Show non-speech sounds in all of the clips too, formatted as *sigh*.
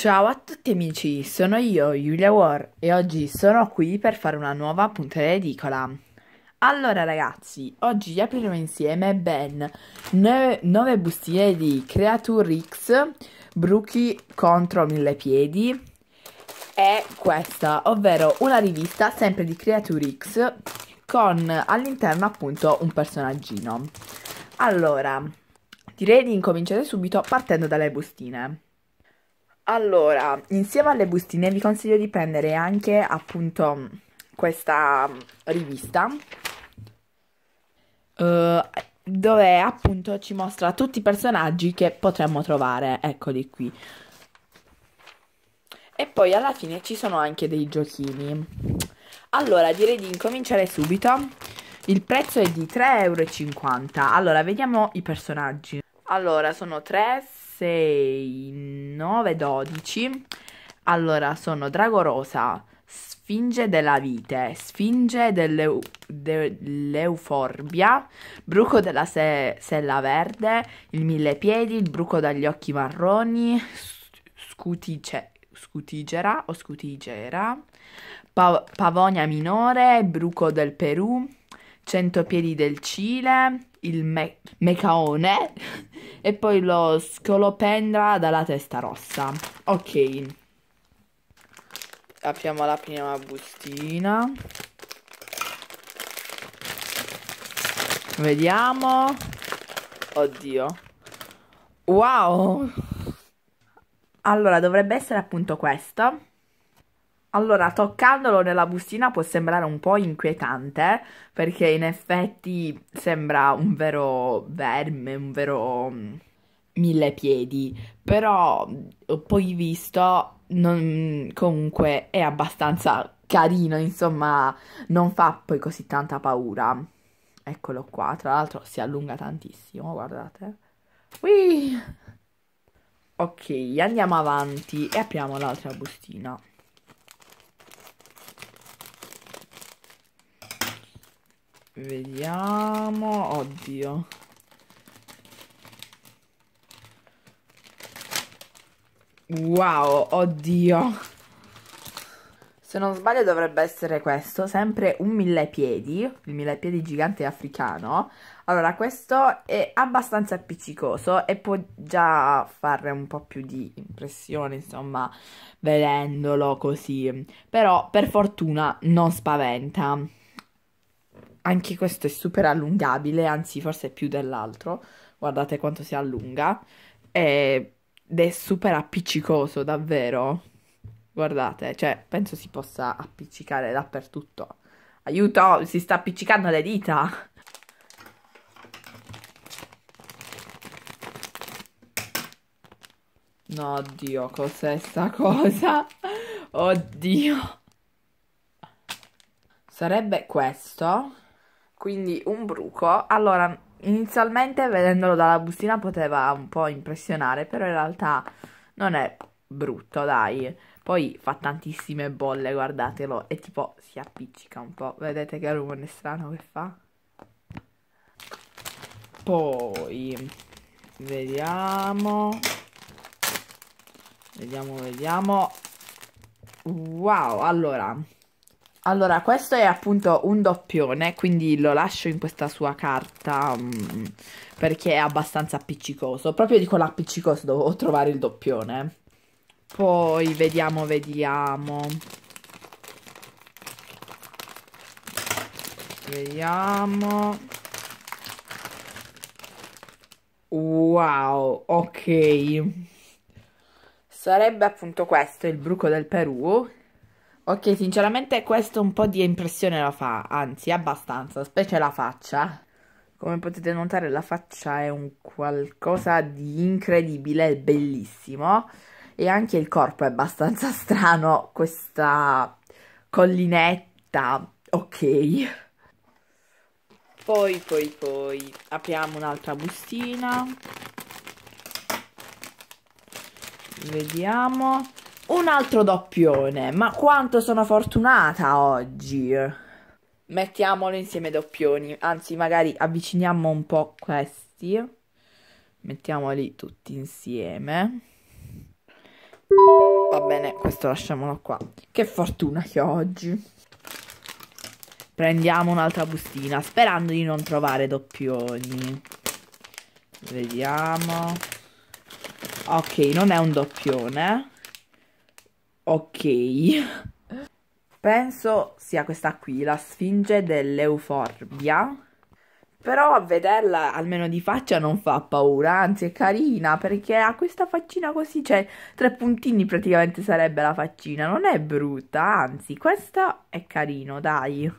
Ciao a tutti amici, sono io Julia War e oggi sono qui per fare una nuova puntata edicola. Allora ragazzi, oggi apriremo insieme ben 9 bustine di Creature X, Bruchi contro mille piedi e questa, ovvero una rivista sempre di Creature X con all'interno appunto un personaggino. Allora, direi di incominciare subito partendo dalle bustine. Allora, insieme alle bustine vi consiglio di prendere anche appunto questa mm, rivista uh, dove appunto ci mostra tutti i personaggi che potremmo trovare, eccoli qui. E poi alla fine ci sono anche dei giochini. Allora, direi di incominciare subito. Il prezzo è di 3,50 euro. Allora, vediamo i personaggi. Allora, sono 3, 6, 9, 12. Allora, sono Drago Rosa, Sfinge della Vite, Sfinge dell'Euforbia, Bruco della se Sella Verde, il Mille Piedi, il Bruco dagli Occhi Marroni, Scutice Scutigera o Scutigera, pa Pavonia Minore, Bruco del Perù, 100 piedi del Cile, il me- Mecaone e poi lo Scolopendra dalla testa rossa. Ok. Apriamo la prima bustina. Vediamo. Oddio. Wow. Allora, dovrebbe essere appunto questo. Allora, toccandolo nella bustina può sembrare un po' inquietante, perché in effetti sembra un vero verme, un vero mm, mille piedi, però mm, poi visto non, comunque è abbastanza carino, insomma, non fa poi così tanta paura. Eccolo qua, tra l'altro si allunga tantissimo, guardate. Whee! Ok, andiamo avanti e apriamo l'altra bustina. Vediamo, oddio. Wow, oddio. Se non sbaglio dovrebbe essere questo, sempre un millepiedi, il millepiedi gigante africano. Allora, questo è abbastanza appiccicoso e può già fare un po' più di impressione, insomma, vedendolo così. Però, per fortuna, non spaventa anche questo è super allungabile, anzi forse più dell'altro, guardate quanto si allunga, eh, ed è super appiccicoso davvero, guardate, cioè penso si possa appiccicare dappertutto. Aiuto, si sta appiccicando le dita! No, oddio, cos'è sta cosa? Oddio. Sarebbe questo quindi un bruco. Allora, inizialmente vedendolo dalla bustina poteva un po' impressionare, però in realtà non è brutto, dai. Poi fa tantissime bolle, guardatelo, e tipo si appiccica un po'. Vedete che rumore strano che fa? Poi, vediamo... Vediamo, vediamo... Wow, allora, allora, questo è appunto un doppione, quindi lo lascio in questa sua carta um, perché è abbastanza appiccicoso. Proprio di quell'appiccicoso appiccicoso devo trovare il doppione. Poi vediamo, vediamo. Vediamo. Wow, ok. Sarebbe appunto questo, il bruco del Perù, Ok, sinceramente questo un po' di impressione la fa, anzi abbastanza, specie la faccia. Come potete notare la faccia è un qualcosa di incredibile, bellissimo. E anche il corpo è abbastanza *laughs* strano, questa collinetta, ok. Poi, poi, poi, apriamo un'altra bustina. Vediamo. Un altro doppione, ma quanto sono fortunata oggi. Mettiamolo insieme doppioni, anzi magari avviciniamo un po' questi. Mettiamoli tutti insieme. Va bene, questo lasciamolo qua. Che fortuna che ho oggi. Prendiamo un'altra bustina, sperando di non trovare doppioni. Vediamo. Ok, non è un doppione. Ok. *laughs* Penso sia questa qui, la sfinge dell'euforbia. Però a vederla almeno di faccia non fa paura, anzi è carina perché ha questa faccina così, cioè tre puntini praticamente sarebbe la faccina, non è brutta, anzi questa è carino, dai.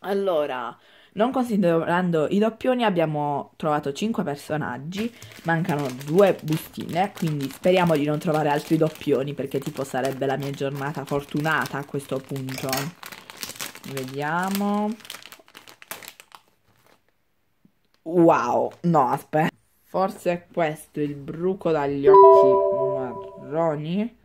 Allora, non considerando i doppioni abbiamo trovato 5 personaggi, mancano 2 bustine, quindi speriamo di non trovare altri doppioni perché tipo sarebbe la mia giornata fortunata a questo punto. Vediamo. Wow, no aspetta. Forse è questo il bruco dagli occhi marroni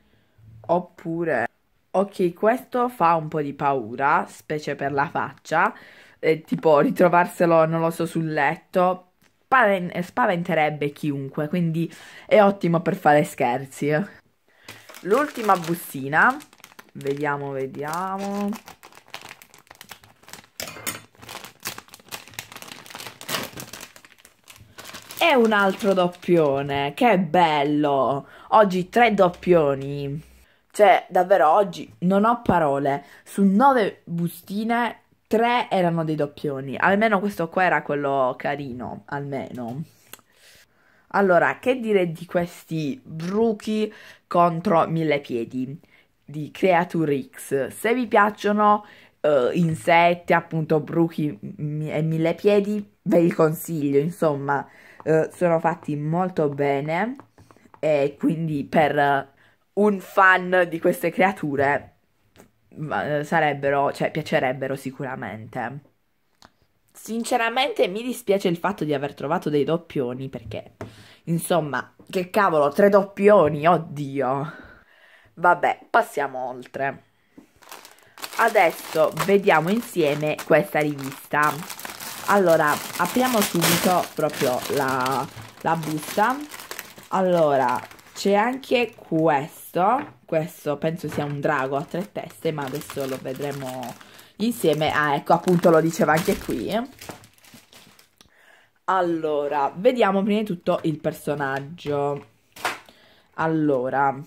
oppure... Ok, questo fa un po' di paura, specie per la faccia, eh, tipo ritrovarselo, non lo so, sul letto, spaventerebbe chiunque, quindi è ottimo per fare scherzi. Eh. L'ultima bustina, vediamo, vediamo. E un altro doppione, che bello! Oggi tre doppioni. Cioè, davvero oggi non ho parole. Su nove bustine Tre erano dei doppioni, almeno questo qua era quello carino, almeno. Allora, che dire di questi bruchi contro mille piedi di Creature X? Se vi piacciono eh, insetti, appunto, bruchi e mille piedi, ve li consiglio, insomma, eh, sono fatti molto bene e quindi per un fan di queste creature sarebbero, cioè piacerebbero sicuramente. Sinceramente mi dispiace il fatto di aver trovato dei doppioni perché, insomma, che cavolo, tre doppioni, oddio. Vabbè, passiamo oltre. Adesso vediamo insieme questa rivista. Allora, apriamo subito proprio la, la busta. Allora, c'è anche questo questo penso sia un drago a tre teste ma adesso lo vedremo insieme ah ecco appunto lo diceva anche qui allora vediamo prima di tutto il personaggio allora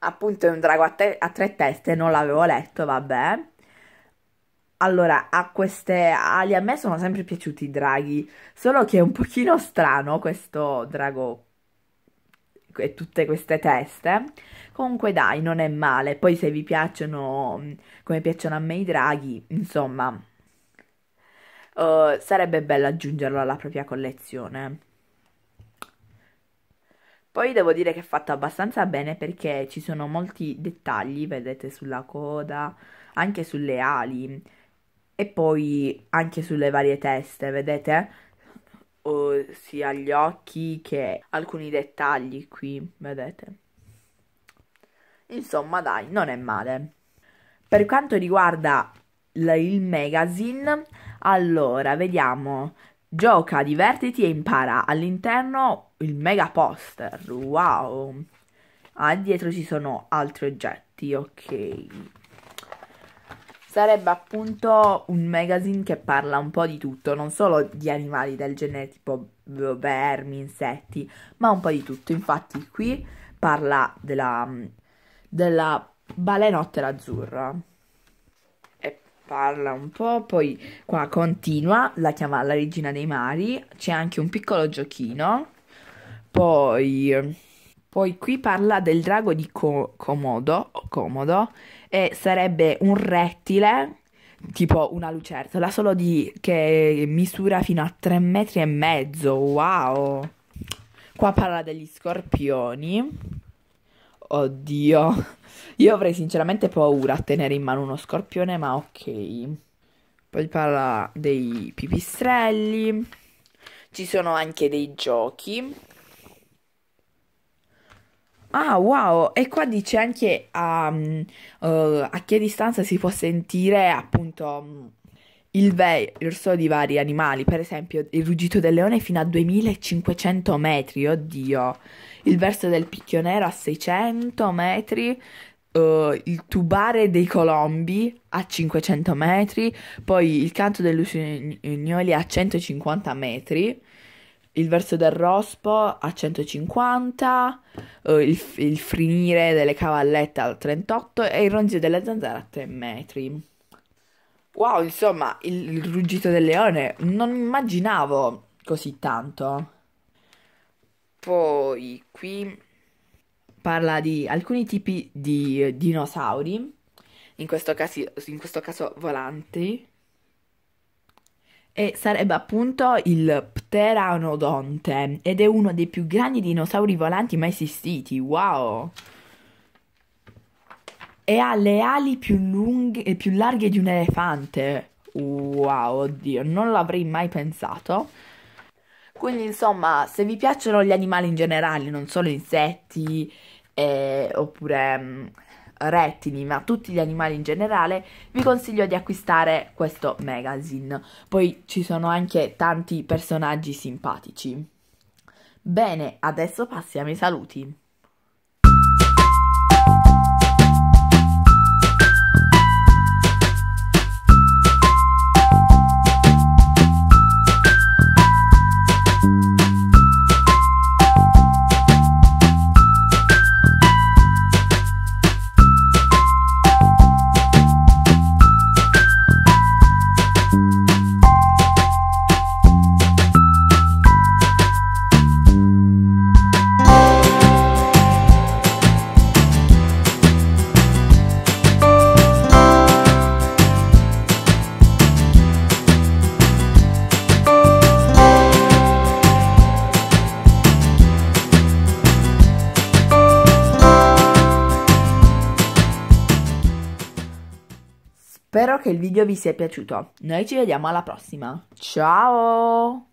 appunto è un drago a, te a tre teste non l'avevo letto vabbè allora, a queste ali a me sono sempre piaciuti i draghi, solo che è un pochino strano questo drago e tutte queste teste. Comunque dai, non è male. Poi se vi piacciono mm, come piacciono a me i draghi, insomma, uh, sarebbe bello aggiungerlo alla propria collezione. Poi devo dire che è fatto abbastanza bene perché ci sono molti dettagli, vedete, sulla coda, anche sulle ali e poi anche sulle varie teste, vedete? sia gli occhi che alcuni dettagli qui, vedete. Insomma, dai, non è male. Per quanto riguarda il magazine, allora, vediamo. Gioca, divertiti e impara. All'interno il mega poster. Wow. Ah, dietro ci sono altri oggetti, ok sarebbe appunto un magazine che parla un po' di tutto, non solo di animali del genere tipo vermi, insetti, ma un po' di tutto. Infatti qui parla della, della balenottera azzurra parla un po', poi qua continua, la chiama la regina dei mari, c'è anche un piccolo giochino, poi, poi qui parla del drago di Co- Comodo, Comodo e sarebbe un rettile tipo una lucertola, solo di, che misura fino a 3 metri e mezzo. Wow! Qua parla degli scorpioni. Oddio. Io avrei sinceramente paura a tenere in mano uno scorpione, ma ok. Poi parla dei pipistrelli. Ci sono anche dei giochi. Ah, wow! E qua dice anche um, uh, a che distanza si può sentire appunto um, il verso di vari animali, per esempio il ruggito del leone fino a 2500 metri, oddio, il verso del picchionero a 600 metri, Uh, il tubare dei colombi a 500 metri, poi il canto dell'usignoli a 150 metri, il verso del rospo a 150, eh, il, il frinire delle cavallette al 38 e il ronzio delle zanzare a 3 metri. Wow, insomma, il, il ruggito del leone non immaginavo così tanto. Poi qui parla di alcuni tipi di eh, dinosauri, in questo, caso, in questo caso volanti, e sarebbe appunto il pteranodonte ed è uno dei più grandi dinosauri volanti mai esistiti. Wow! E ha le ali più lunghe e più larghe di un elefante. Wow, oddio, non l'avrei mai pensato. Quindi, insomma, se vi piacciono gli animali in generale, non solo insetti, eh, oppure mm, rettili, ma tutti gli animali in generale, vi consiglio di acquistare questo magazine. Poi ci sono anche tanti personaggi simpatici. Bene, adesso passiamo ai saluti. Spero che il video vi sia piaciuto. Noi ci vediamo alla prossima. Ciao!